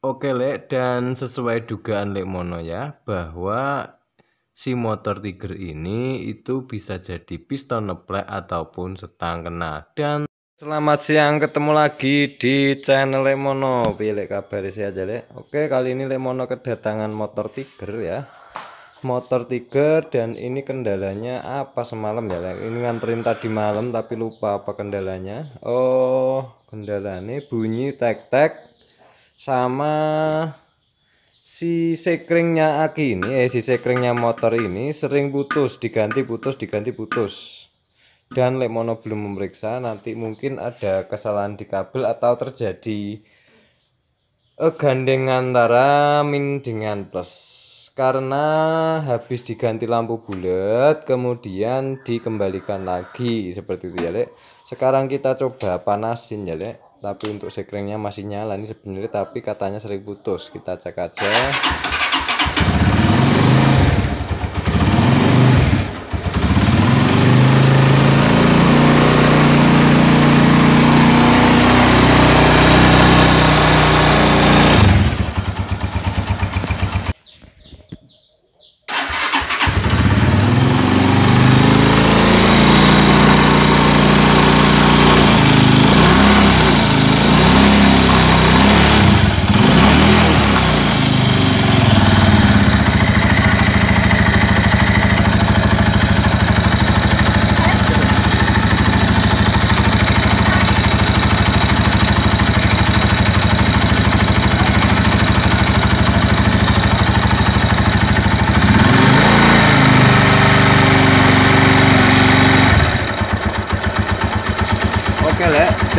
Oke Lek, dan sesuai dugaan Lek Mono ya, bahwa si motor Tiger ini itu bisa jadi piston neplek ataupun setang kena. Dan selamat siang, ketemu lagi di channel Lek Mono. Pilih kabar sih aja Lek. Oke, kali ini Lek Mono kedatangan motor Tiger ya. Motor Tiger dan ini kendalanya apa semalam ya Lek? Ini nganterin tadi malam tapi lupa apa kendalanya. Oh, kendalanya bunyi tek-tek sama si sekringnya aki ini eh si sekringnya motor ini sering putus diganti putus diganti putus dan Lemono belum memeriksa nanti mungkin ada kesalahan di kabel atau terjadi gandeng antara min dengan plus karena habis diganti lampu bulat kemudian dikembalikan lagi seperti itu ya Lek sekarang kita coba panasin ya Lek tapi untuk sekringnya masih nyala ini sebenarnya tapi katanya sering putus kita cek aja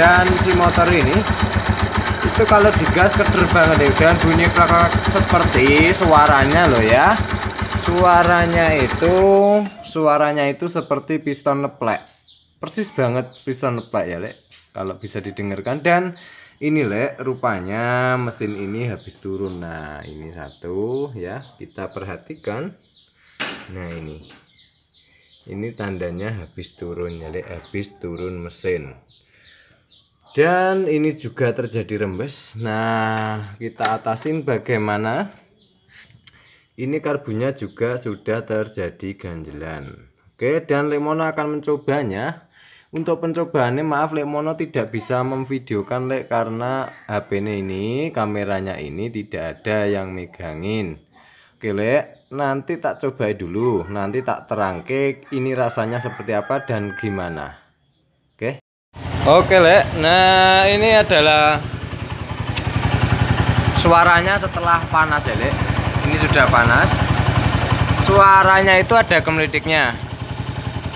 dan si motor ini itu kalau digas keder banget ya dan bunyi kakak seperti suaranya loh ya suaranya itu suaranya itu seperti piston leplek persis banget piston leplek ya lek kalau bisa didengarkan dan ini lek rupanya mesin ini habis turun nah ini satu ya kita perhatikan nah ini ini tandanya habis turun ya lek habis turun mesin dan ini juga terjadi rembes nah kita atasin bagaimana ini karbunya juga sudah terjadi ganjelan oke dan Lemono akan mencobanya untuk pencobaannya maaf Lemono tidak bisa memvideokan Lek karena HP ini kameranya ini tidak ada yang megangin oke Lek nanti tak coba dulu nanti tak terangkik ini rasanya seperti apa dan gimana Oke lek, nah ini adalah suaranya setelah panas ya lek. Ini sudah panas. Suaranya itu ada kemelidiknya.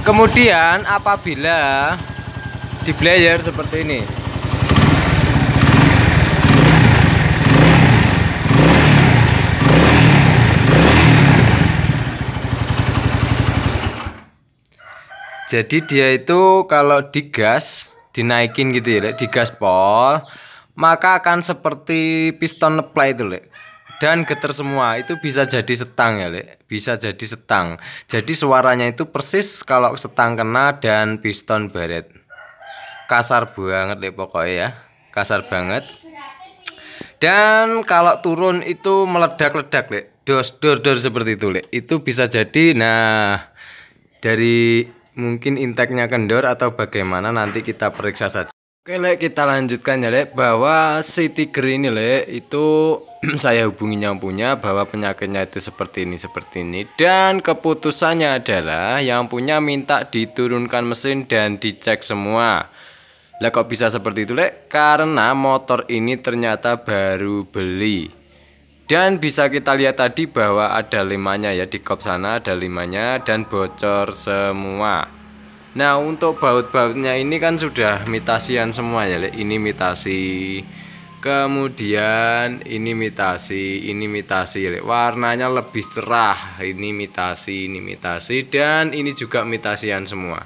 Kemudian apabila di seperti ini. Jadi dia itu kalau digas dinaikin gitu ya di gaspol maka akan seperti piston apply itu lek dan getar semua itu bisa jadi setang ya lek bisa jadi setang jadi suaranya itu persis kalau setang kena dan piston baret kasar banget lek pokoknya ya kasar banget dan kalau turun itu meledak-ledak lek dos dor dor seperti itu lek itu bisa jadi nah dari mungkin intake-nya kendor atau bagaimana nanti kita periksa saja. Oke lek kita lanjutkan ya lek bahwa si tiger ini le, itu saya hubungi yang punya bahwa penyakitnya itu seperti ini seperti ini dan keputusannya adalah yang punya minta diturunkan mesin dan dicek semua. Lah kok bisa seperti itu lek? Karena motor ini ternyata baru beli. Dan bisa kita lihat tadi bahwa ada limanya ya di kop sana ada limanya dan bocor semua. Nah untuk baut-bautnya ini kan sudah mitasian semua ya. Ini mitasi, kemudian ini mitasi, ini mitasi. Warnanya lebih cerah. Ini mitasi, ini mitasi dan ini juga mitasian semua.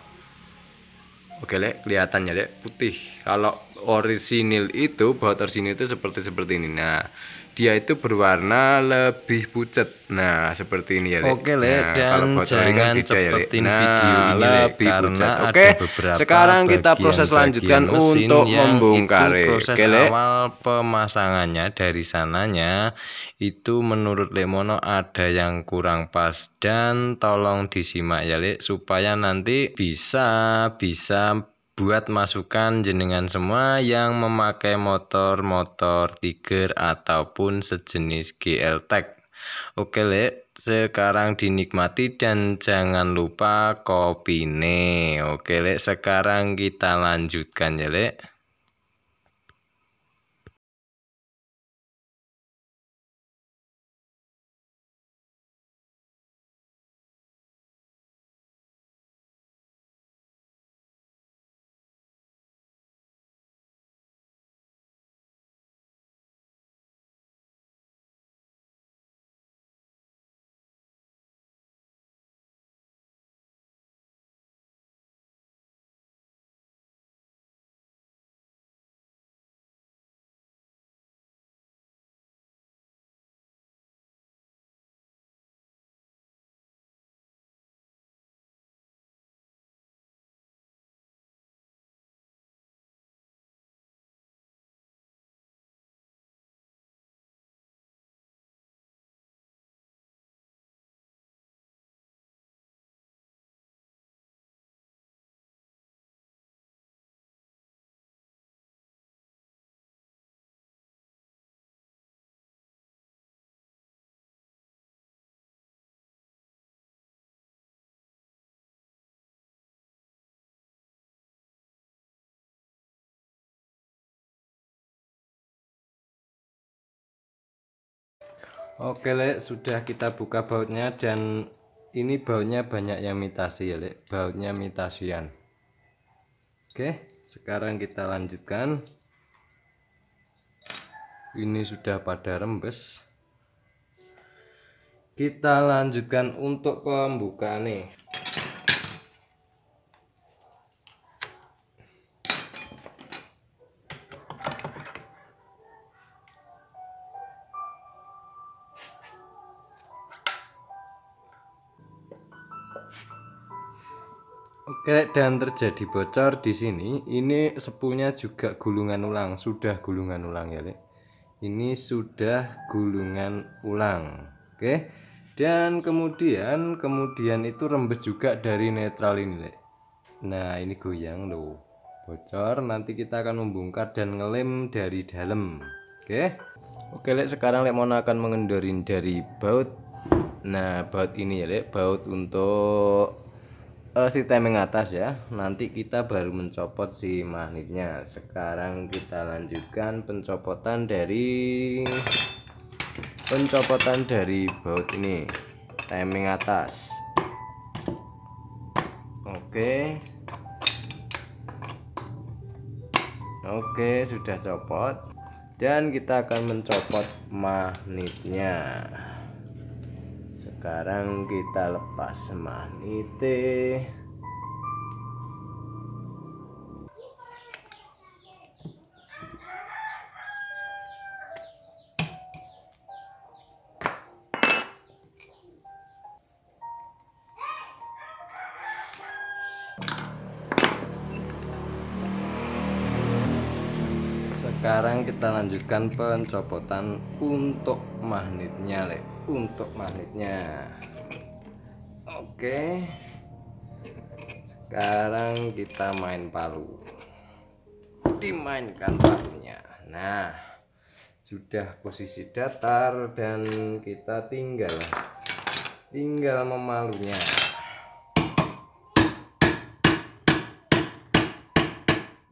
Oke lek kelihatannya lek putih. Kalau orisinil itu baut orisinil itu seperti seperti ini. Nah dia itu berwarna lebih pucat. Nah, seperti ini ya. Lek. Oke, Le. Nah, dan kan jangan botol kan beda ya, Lek. Nah, video ini, lebih karena ada Oke. Sekarang kita proses lanjutkan untuk membongkar. Proses Oke, awal pemasangannya dari sananya itu menurut Lemono ada yang kurang pas dan tolong disimak ya, Le, supaya nanti bisa bisa buat masukan jenengan semua yang memakai motor-motor Tiger ataupun sejenis GL Tech. Oke le, sekarang dinikmati dan jangan lupa kopi nih. Oke le, sekarang kita lanjutkan ya le. Oke Lek, sudah kita buka bautnya dan ini bautnya banyak yang mitasi ya Lek, bautnya mitasian. Oke, sekarang kita lanjutkan. Ini sudah pada rembes. Kita lanjutkan untuk pembukaan nih. Oke, dan terjadi bocor di sini, ini sepulnya juga gulungan ulang, sudah gulungan ulang ya, Lek. Ini sudah gulungan ulang. Oke. Dan kemudian kemudian itu rembes juga dari netral ini, Lek. Nah, ini goyang loh. Bocor, nanti kita akan membongkar dan ngelem dari dalam. Oke. Oke, Lek, sekarang Lek mau akan mengendorin dari baut. Nah, baut ini ya, Lek, baut untuk uh, si timing atas ya nanti kita baru mencopot si magnetnya sekarang kita lanjutkan pencopotan dari pencopotan dari baut ini timing atas oke okay. oke okay, sudah copot dan kita akan mencopot magnetnya sekarang kita lepas manite sekarang kita lanjutkan pencopotan untuk magnetnya lek untuk magnetnya oke sekarang kita main palu dimainkan palunya nah sudah posisi datar dan kita tinggal tinggal memalunya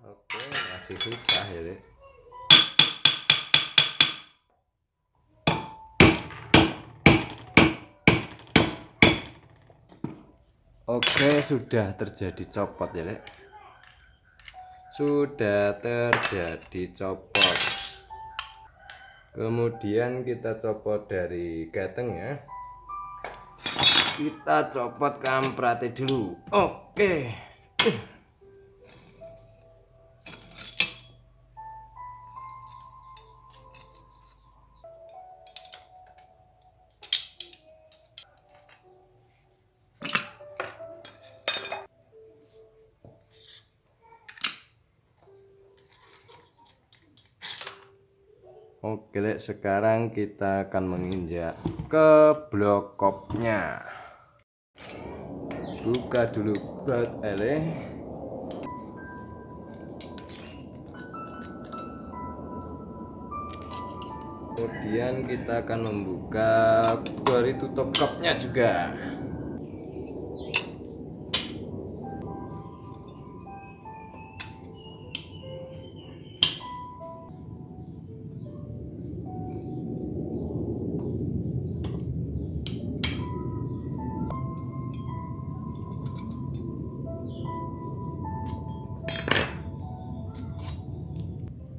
oke masih susah ya deh Oke, sudah terjadi copot ya, Lek. Sudah terjadi copot. Kemudian kita copot dari gateng ya. Kita copot kampratnya dulu. Oke. Oke, Lek. sekarang kita akan menginjak ke blok kopnya. Buka dulu buat Ele. Kemudian kita akan membuka dari tutup kopnya juga.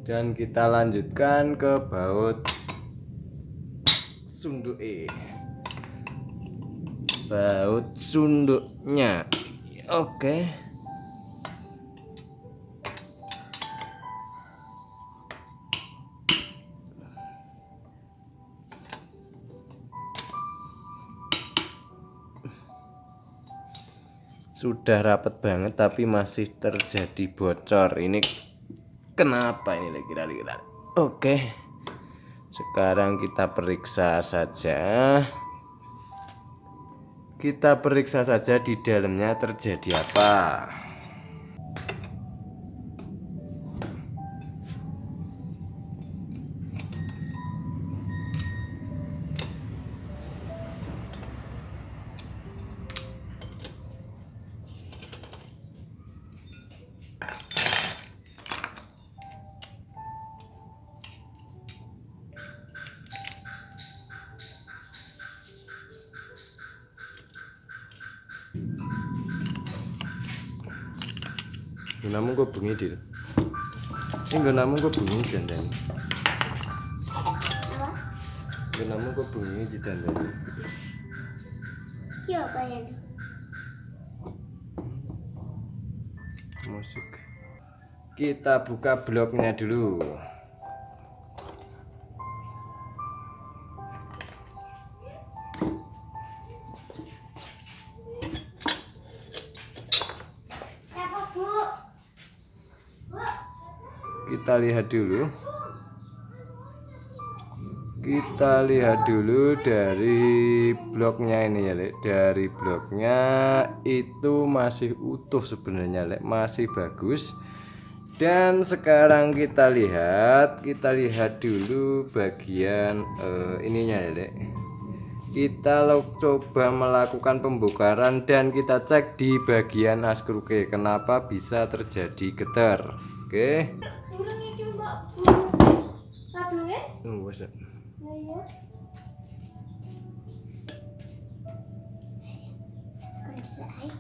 dan kita lanjutkan ke baut sunduk E baut sunduknya oke sudah rapat banget tapi masih terjadi bocor ini Kenapa ini lagi lari-lari? Oke. Sekarang kita periksa saja. Kita periksa saja di dalamnya terjadi apa. Dan tadi. Iya, ya, bayan. Musik. Kita buka bloknya dulu. Eh, kita lihat dulu kita lihat dulu dari bloknya ini ya Lek. dari bloknya itu masih utuh sebenarnya Lek. masih bagus dan sekarang kita lihat kita lihat dulu bagian uh, ininya ya Lek. kita coba melakukan pembukaran dan kita cek di bagian askruke kenapa bisa terjadi getar oke okay? hay á quay lại cho lại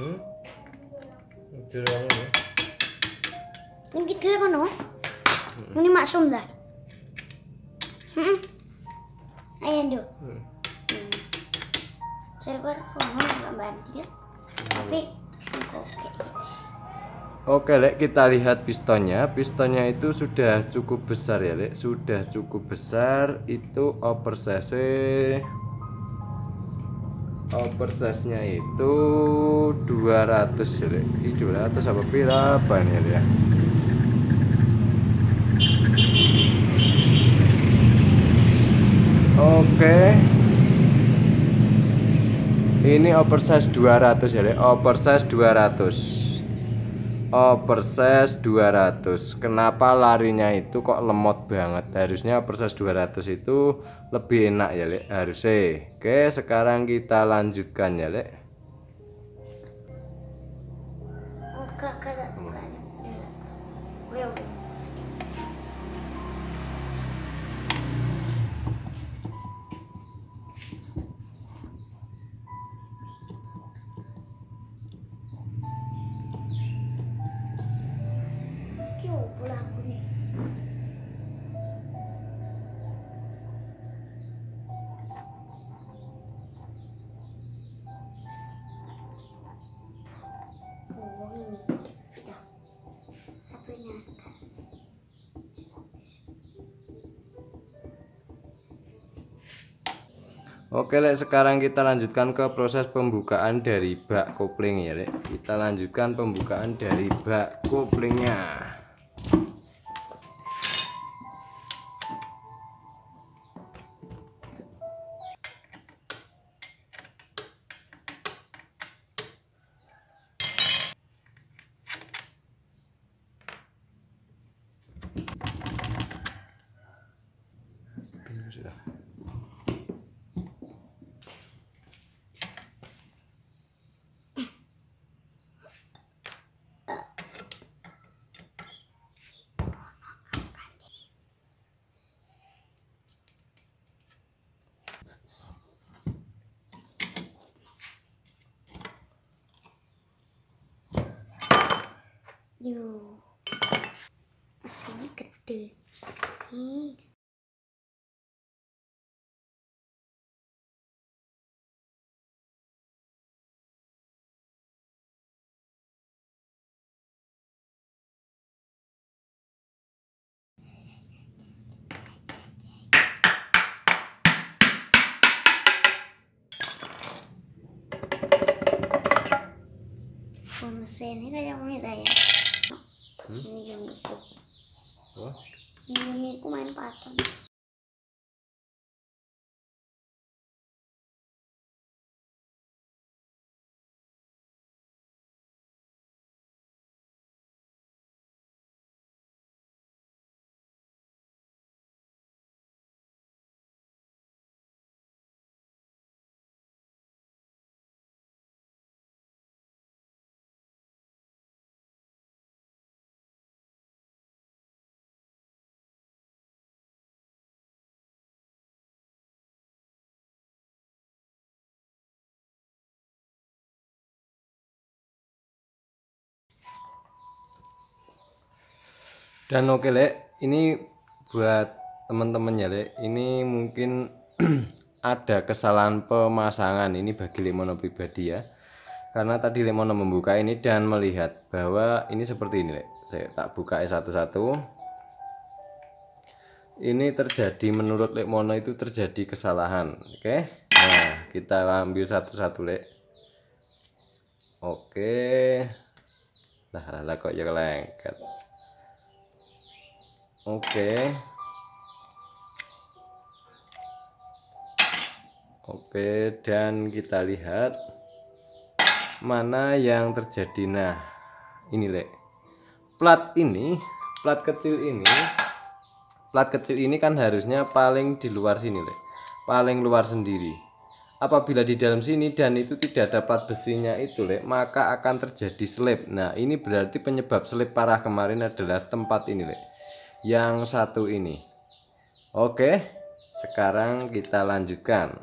응? 들어가면 돼. 이게 들어가노? 우리 맛 쏜다. Hmm. Ayan do. Hmm. hmm. Silver phone kan? hmm. Tapi oh, oke. Oke, Lek, kita lihat pistonnya. Pistonnya itu sudah cukup besar ya, Lek. Sudah cukup besar. Itu oversize oversize nya itu 200 Lek. 200 apa berapa nih ya? oke ini oversize 200 ya oversize 200 oversize 200 kenapa larinya itu kok lemot banget harusnya oversize 200 itu lebih enak ya Lek harusnya oke sekarang kita lanjutkan ya Lek Oke Lek, sekarang kita lanjutkan ke proses pembukaan dari bak kopling ya Lek. Kita lanjutkan pembukaan dari bak koplingnya. yuk mesinnya gede Ih. mesin ini kayak átomos. Dan oke okay, Lek, ini buat teman-teman ya Lek, ini mungkin ada kesalahan pemasangan ini bagi Lemono pribadi ya. Karena tadi Lemono membuka ini dan melihat bahwa ini seperti ini Lek. Saya tak buka ya satu-satu. Ini terjadi menurut Lemono itu terjadi kesalahan, oke? Okay? Nah, kita ambil satu-satu Lek. Oke. Okay. Lah lah kok ya lengket. Oke. Oke, dan kita lihat mana yang terjadi. Nah, ini Le. Plat ini, plat kecil ini, plat kecil ini kan harusnya paling di luar sini Le. Paling luar sendiri. Apabila di dalam sini dan itu tidak dapat besinya itu Le, maka akan terjadi slip. Nah, ini berarti penyebab slip parah kemarin adalah tempat ini Lek yang satu ini oke sekarang kita lanjutkan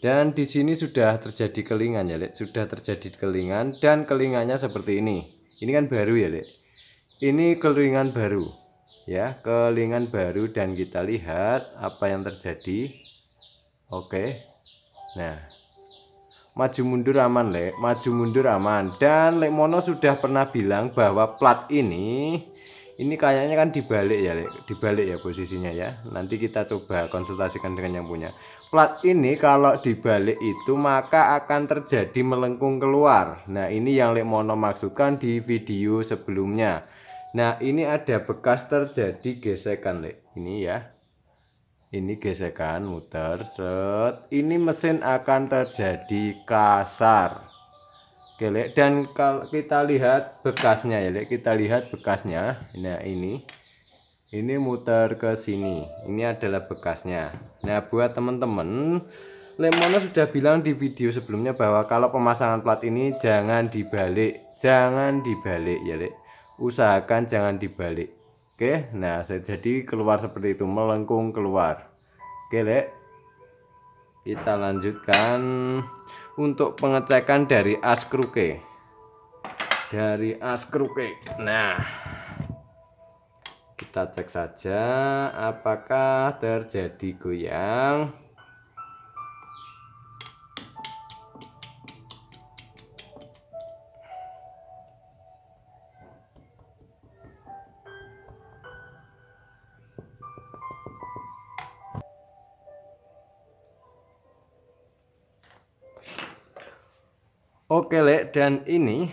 dan di sini sudah terjadi kelingan ya Lek sudah terjadi kelingan dan kelingannya seperti ini ini kan baru ya Lek ini kelingan baru ya kelingan baru dan kita lihat apa yang terjadi oke nah maju mundur aman lek maju mundur aman dan lek mono sudah pernah bilang bahwa plat ini ini kayaknya kan dibalik ya lek dibalik ya posisinya ya nanti kita coba konsultasikan dengan yang punya plat ini kalau dibalik itu maka akan terjadi melengkung keluar nah ini yang lek mono maksudkan di video sebelumnya nah ini ada bekas terjadi gesekan lek ini ya ini gesekan muter seret ini mesin akan terjadi kasar oke lek dan kalau kita lihat bekasnya ya lek kita lihat bekasnya nah ini ini muter ke sini ini adalah bekasnya nah buat teman-teman Lemono sudah bilang di video sebelumnya bahwa kalau pemasangan plat ini jangan dibalik jangan dibalik ya lek usahakan jangan dibalik Oke, nah jadi keluar seperti itu, melengkung keluar. Oke, lek, Kita lanjutkan untuk pengecekan dari as kruke. Dari as kruke. Nah, kita cek saja apakah terjadi goyang. Dan ini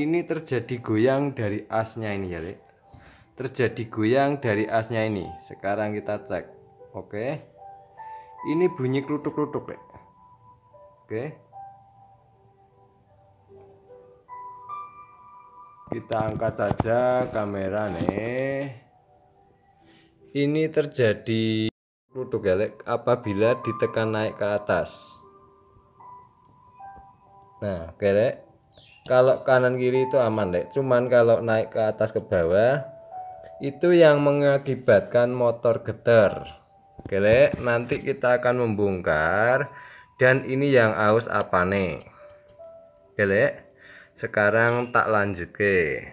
ini terjadi goyang dari asnya ini ya Lek. terjadi goyang dari asnya ini sekarang kita cek oke ini bunyi klutuk-klutuk Lek. oke kita angkat saja kamera nih ini terjadi klutuk ya Lek, apabila ditekan naik ke atas nah kerek kalau kanan kiri itu aman deh. cuman kalau naik ke atas ke bawah itu yang mengakibatkan motor getar kerek nanti kita akan membongkar dan ini yang aus apa nih kerek sekarang tak lanjut ke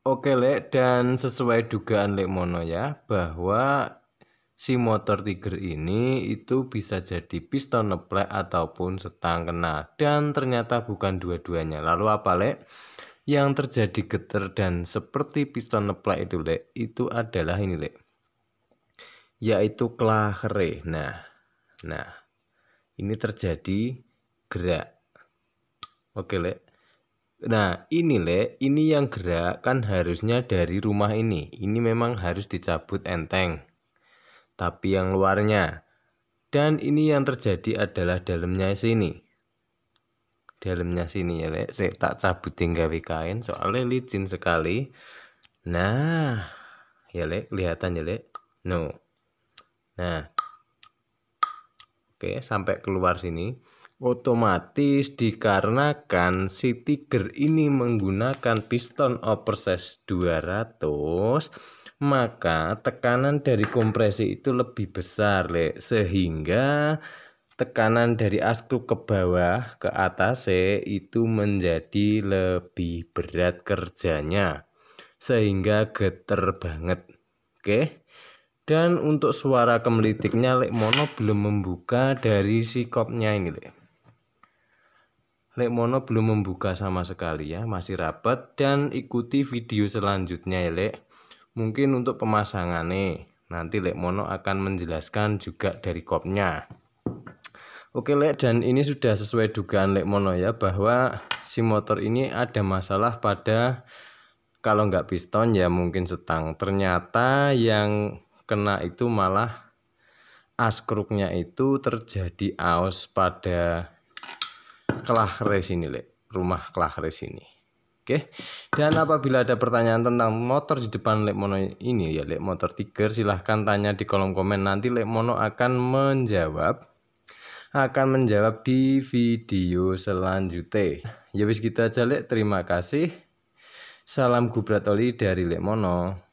Oke Lek, dan sesuai dugaan Lek Mono ya, bahwa si motor Tiger ini itu bisa jadi piston neplek ataupun setang kena. Dan ternyata bukan dua-duanya. Lalu apa Lek? Yang terjadi geter dan seperti piston neplek itu Lek, itu adalah ini Lek. Yaitu klahre. Nah, nah ini terjadi gerak. Oke Lek. Nah, ini Le, ini yang gerak kan harusnya dari rumah ini. Ini memang harus dicabut enteng. Tapi yang luarnya. Dan ini yang terjadi adalah dalamnya sini. Dalamnya sini ya, Le. Saya tak cabut tinggal kain soalnya licin sekali. Nah, ya Le, kelihatan ya Le. No. Nah. Oke, sampai keluar sini. Otomatis dikarenakan si Tiger ini menggunakan piston oversize 200 maka tekanan dari kompresi itu lebih besar le. sehingga tekanan dari askruk ke bawah ke atas itu menjadi lebih berat kerjanya sehingga geter banget oke dan untuk suara kemelitiknya lek mono belum membuka dari si kopnya ini lek Lek mono belum membuka sama sekali ya, masih rapat dan ikuti video selanjutnya ya Lek. Mungkin untuk pemasangan nih, nanti lek mono akan menjelaskan juga dari kopnya. Oke Lek, dan ini sudah sesuai dugaan lek mono ya bahwa si motor ini ada masalah pada kalau nggak piston ya mungkin setang. Ternyata yang kena itu malah askruknya itu terjadi aus pada Kelah res ini, Lek. Rumah kelah res ini. Oke. Dan apabila ada pertanyaan tentang motor di depan Lek Mono ini ya Lek Motor Tiger silahkan tanya di kolom komen nanti Lek Mono akan menjawab akan menjawab di video selanjutnya. Ya wis kita gitu aja Lek, terima kasih. Salam gubrat oli dari Lek Mono.